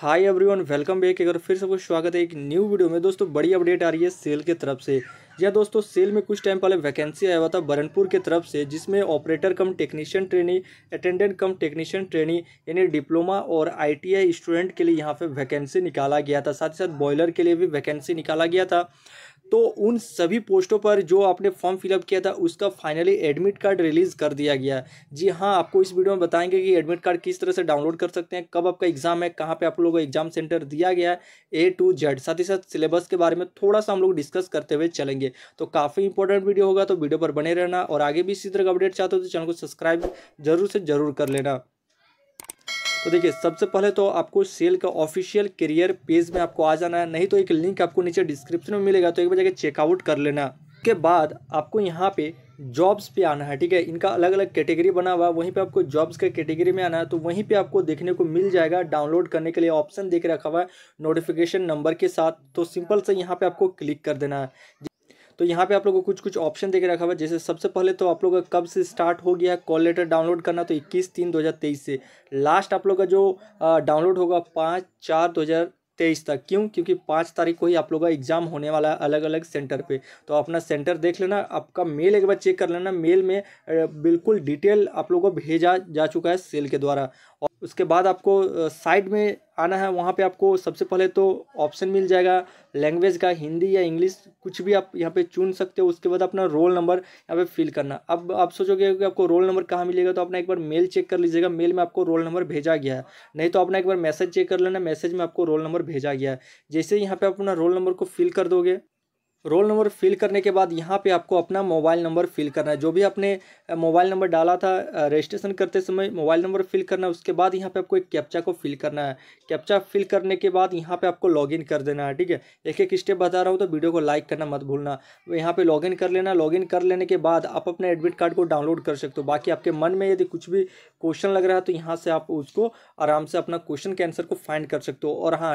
hi everyone welcome back एक बार फिर सबको स्वागत है एक न्यू वीडियो में दोस्तों बड़ी अपडेट आ रही है सेल के तरफ से या दोस्तों सेल में कुछ टाइम पहले वैकेंसी आया हुआ था बरनपुर के तरफ से जिसमें operator cum technician trainee attendant cum technician trainee यानी डिप्लोमा और आईटीआई स्टूडेंट के लिए यहाँ पे वैकेंसी निकाला गया था साथ ही साथ बॉयलर के लिए भी वैकेंसी निकाला गया था तो उन सभी पोस्टों पर जो आपने फॉर्म फिलअप किया था उसका फाइनली एडमिट कार्ड रिलीज़ कर दिया गया जी हाँ आपको इस वीडियो में बताएंगे कि एडमिट कार्ड किस तरह से डाउनलोड कर सकते हैं कब आपका एग्जाम है कहाँ पे आप लोगों को एग्जाम सेंटर दिया गया है ए टू जेड साथ ही साथ सिलेबस के बारे में थोड़ा सा हम लोग डिस्कस करते हुए चलेंगे तो काफ़ी इंपॉर्टेंट वीडियो होगा तो वीडियो पर बने रहना और आगे भी इसी तरह का अपडेट चाहते हो तो चैनल को सब्सक्राइब जरूर से जरूर कर लेना तो देखिए सबसे पहले तो आपको सेल का ऑफिशियल करियर पेज में आपको आ जाना है नहीं तो एक लिंक आपको नीचे डिस्क्रिप्शन में मिलेगा तो एक बार जाकर चेकआउट कर लेना के बाद आपको यहाँ पे जॉब्स पे आना है ठीक है इनका अलग अलग कैटेगरी बना हुआ है वहीं पे आपको जॉब्स के कैटेगरी में आना है तो वहीं पे आपको देखने को मिल जाएगा डाउनलोड करने के लिए ऑप्शन देख रखा हुआ है नोटिफिकेशन नंबर के साथ तो सिंपल से यहाँ पे आपको क्लिक कर देना है तो यहाँ पे आप लोगों को कुछ कुछ ऑप्शन देके रखा हुआ है जैसे सबसे पहले तो आप लोग का कब से स्टार्ट हो गया कॉल लेटर डाउनलोड करना तो इक्कीस तीन दो से लास्ट आप लोग का जो डाउनलोड होगा पाँच चार दो तेईस तक क्यों क्योंकि पाँच तारीख को ही आप लोग का एग्जाम होने वाला है अलग अलग सेंटर पे तो अपना सेंटर देख लेना आपका मेल एक बार चेक कर लेना मेल में बिल्कुल डिटेल आप लोगों को भेजा जा चुका है सेल के द्वारा उसके बाद आपको साइड में आना है वहाँ पे आपको सबसे पहले तो ऑप्शन मिल जाएगा लैंग्वेज का हिंदी या इंग्लिश कुछ भी आप यहाँ पे चुन सकते हो उसके बाद अपना रोल नंबर यहाँ पे फिल करना अब आप सोचोगे कि आपको रोल नंबर कहाँ मिलेगा तो अपना एक बार मेल चेक कर लीजिएगा मेल में आपको रोल नंबर भेजा गया है नहीं तो अपना एक बार मैसेज चेक कर लेना मैसेज में आपको रोल नंबर भेजा गया है जैसे यहाँ पर अपना रोल नंबर को फिल कर दोगे रोल नंबर फिल करने के बाद यहाँ पे आपको अपना मोबाइल नंबर फिल करना है जो भी आपने मोबाइल नंबर डाला था रजिस्ट्रेशन करते समय मोबाइल नंबर फिल करना है उसके बाद यहाँ पे आपको एक कैप्चा को फिल करना है कैप्चा फिल करने के बाद यहाँ पे आपको लॉगिन कर देना है ठीक है एक एक स्टेप बता रहा हूँ तो वीडियो को लाइक करना मत भूलना यहाँ पर लॉग कर लेना लॉगिन कर लेने के बाद आप अपने एडमिट कार्ड को डाउनलोड कर सकते हो बाकी आपके मन में यदि कुछ भी क्वेश्चन लग रहा है तो यहाँ से आप उसको आराम से अपना क्वेश्चन के आंसर को फाइंड कर सकते हो और हाँ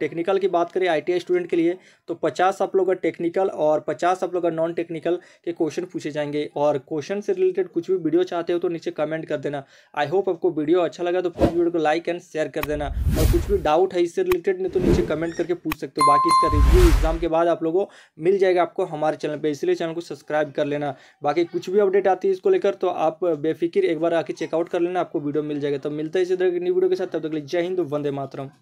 टेक्निकल की बात करें आई स्टूडेंट के लिए तो पचास आप लोग का टेक्निक टेक्निकल और पचास आप लोग का नॉन टेक्निकल के क्वेश्चन पूछे जाएंगे और क्वेश्चन से रिलेटेड कुछ भी वीडियो चाहते हो तो नीचे कमेंट कर देना आई होप आपको वीडियो अच्छा लगा तो प्लीज़ वीडियो को लाइक एंड शेयर कर देना और कुछ भी डाउट है इससे रिलेटेड नहीं तो नीचे कमेंट करके पूछ सकते हो बाकी इसका रिव्यू एग्जाम के बाद आप लोगों को मिल जाएगा आपको हमारे चैनल पर इसलिए चैनल को सब्सक्राइब कर लेना बाकी कुछ भी अपडेट आती है इसको लेकर तो आप बेफिक्र एक बार आके चेकआउट कर लेना आपको वीडियो मिल जाएगा तो मिलता है इसी तरह की न्यू वीडियो के साथ तब तक जय हिंद वंदे मातरम